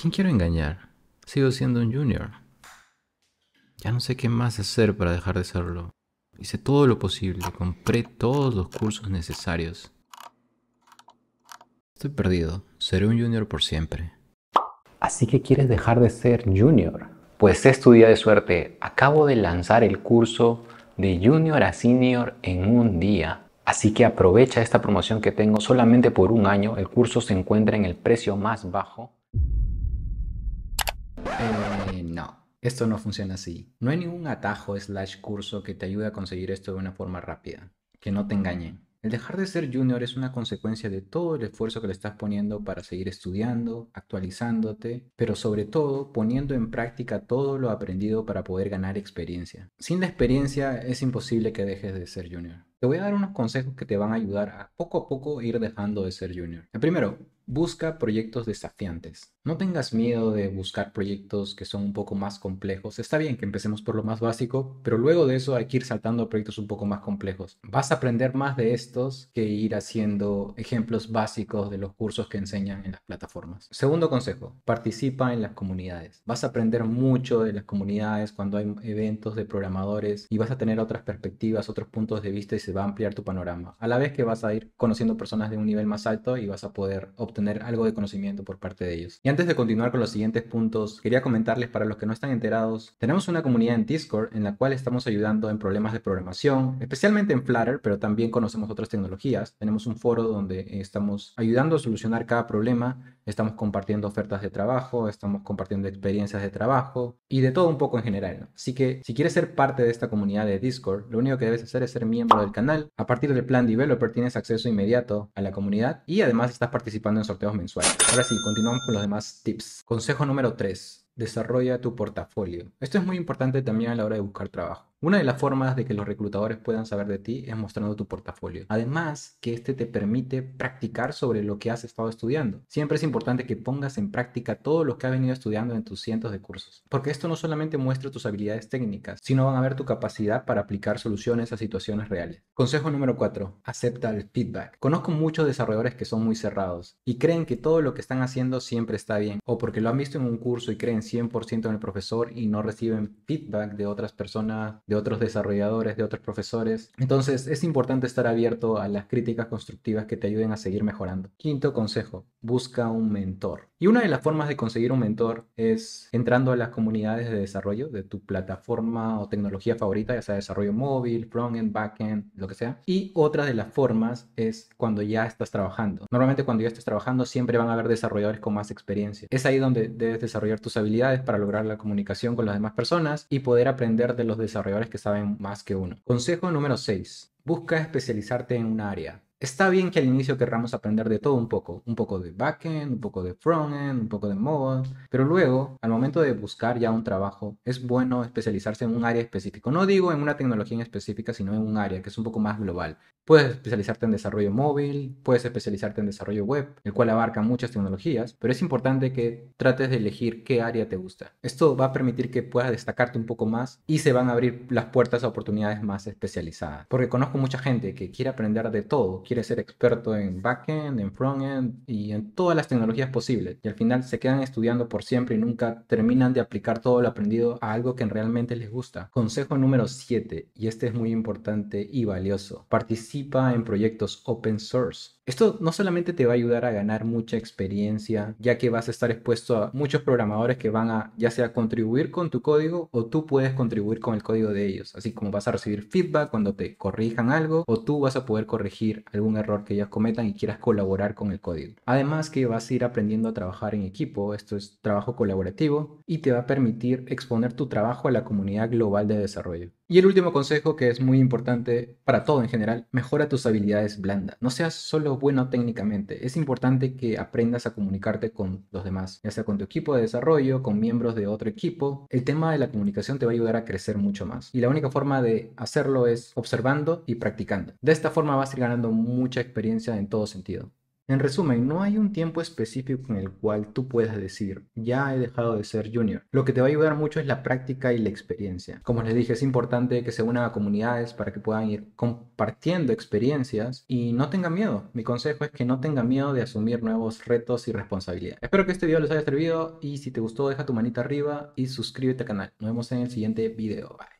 quién quiero engañar? Sigo siendo un junior. Ya no sé qué más hacer para dejar de serlo. Hice todo lo posible, compré todos los cursos necesarios. Estoy perdido, seré un junior por siempre. Así que quieres dejar de ser junior. Pues es tu día de suerte. Acabo de lanzar el curso de junior a senior en un día. Así que aprovecha esta promoción que tengo solamente por un año. El curso se encuentra en el precio más bajo. Eh, no, esto no funciona así. No hay ningún atajo slash curso que te ayude a conseguir esto de una forma rápida. Que no te engañen. El dejar de ser junior es una consecuencia de todo el esfuerzo que le estás poniendo para seguir estudiando, actualizándote, pero sobre todo poniendo en práctica todo lo aprendido para poder ganar experiencia. Sin la experiencia es imposible que dejes de ser junior. Te voy a dar unos consejos que te van a ayudar a poco a poco ir dejando de ser junior. El primero, busca proyectos desafiantes. No tengas miedo de buscar proyectos que son un poco más complejos. Está bien que empecemos por lo más básico, pero luego de eso hay que ir saltando a proyectos un poco más complejos. Vas a aprender más de estos que ir haciendo ejemplos básicos de los cursos que enseñan en las plataformas. Segundo consejo, participa en las comunidades. Vas a aprender mucho de las comunidades cuando hay eventos de programadores y vas a tener otras perspectivas, otros puntos de vista y se va a ampliar tu panorama. A la vez que vas a ir conociendo personas de un nivel más alto y vas a poder obtener algo de conocimiento por parte de ellos antes de continuar con los siguientes puntos, quería comentarles para los que no están enterados, tenemos una comunidad en Discord en la cual estamos ayudando en problemas de programación, especialmente en Flutter, pero también conocemos otras tecnologías. Tenemos un foro donde estamos ayudando a solucionar cada problema estamos compartiendo ofertas de trabajo, estamos compartiendo experiencias de trabajo y de todo un poco en general. Así que si quieres ser parte de esta comunidad de Discord, lo único que debes hacer es ser miembro del canal. A partir del plan Developer tienes acceso inmediato a la comunidad y además estás participando en sorteos mensuales. Ahora sí, continuamos con los demás tips. Consejo número 3. Desarrolla tu portafolio. Esto es muy importante también a la hora de buscar trabajo. Una de las formas de que los reclutadores puedan saber de ti es mostrando tu portafolio. Además, que este te permite practicar sobre lo que has estado estudiando. Siempre es importante que pongas en práctica todo lo que has venido estudiando en tus cientos de cursos, porque esto no solamente muestra tus habilidades técnicas, sino van a ver tu capacidad para aplicar soluciones a situaciones reales. Consejo número 4. Acepta el feedback. Conozco muchos desarrolladores que son muy cerrados y creen que todo lo que están haciendo siempre está bien, o porque lo han visto en un curso y creen 100% en el profesor y no reciben feedback de otras personas de otros desarrolladores, de otros profesores. Entonces es importante estar abierto a las críticas constructivas que te ayuden a seguir mejorando. Quinto consejo, busca un mentor. Y una de las formas de conseguir un mentor es entrando a las comunidades de desarrollo de tu plataforma o tecnología favorita, ya sea desarrollo móvil, front-end, back-end, lo que sea. Y otra de las formas es cuando ya estás trabajando. Normalmente cuando ya estás trabajando siempre van a haber desarrolladores con más experiencia. Es ahí donde debes desarrollar tus habilidades para lograr la comunicación con las demás personas y poder aprender de los desarrolladores que saben más que uno. Consejo número 6. Busca especializarte en un área está bien que al inicio querramos aprender de todo un poco, un poco de backend, un poco de frontend, un poco de mobile, pero luego, al momento de buscar ya un trabajo, es bueno especializarse en un área específico. No digo en una tecnología en específica, sino en un área que es un poco más global. Puedes especializarte en desarrollo móvil, puedes especializarte en desarrollo web, el cual abarca muchas tecnologías, pero es importante que trates de elegir qué área te gusta. Esto va a permitir que puedas destacarte un poco más y se van a abrir las puertas a oportunidades más especializadas. Porque conozco mucha gente que quiere aprender de todo, quiere ser experto en backend, en frontend y en todas las tecnologías posibles. Y al final se quedan estudiando por siempre y nunca terminan de aplicar todo lo aprendido a algo que realmente les gusta. Consejo número 7, y este es muy importante y valioso. Participa en proyectos open source. Esto no solamente te va a ayudar a ganar mucha experiencia, ya que vas a estar expuesto a muchos programadores que van a ya sea contribuir con tu código o tú puedes contribuir con el código de ellos, así como vas a recibir feedback cuando te corrijan algo o tú vas a poder corregir algún error que ellas cometan y quieras colaborar con el código. Además que vas a ir aprendiendo a trabajar en equipo, esto es trabajo colaborativo, y te va a permitir exponer tu trabajo a la comunidad global de desarrollo. Y el último consejo que es muy importante para todo en general, mejora tus habilidades blandas. No seas solo bueno técnicamente, es importante que aprendas a comunicarte con los demás, ya sea con tu equipo de desarrollo, con miembros de otro equipo. El tema de la comunicación te va a ayudar a crecer mucho más. Y la única forma de hacerlo es observando y practicando. De esta forma vas a ir ganando mucha experiencia en todo sentido. En resumen, no hay un tiempo específico en el cual tú puedas decir, ya he dejado de ser junior. Lo que te va a ayudar mucho es la práctica y la experiencia. Como les dije, es importante que se unan a comunidades para que puedan ir compartiendo experiencias y no tengan miedo. Mi consejo es que no tengan miedo de asumir nuevos retos y responsabilidades. Espero que este video les haya servido y si te gustó deja tu manita arriba y suscríbete al canal. Nos vemos en el siguiente video. Bye.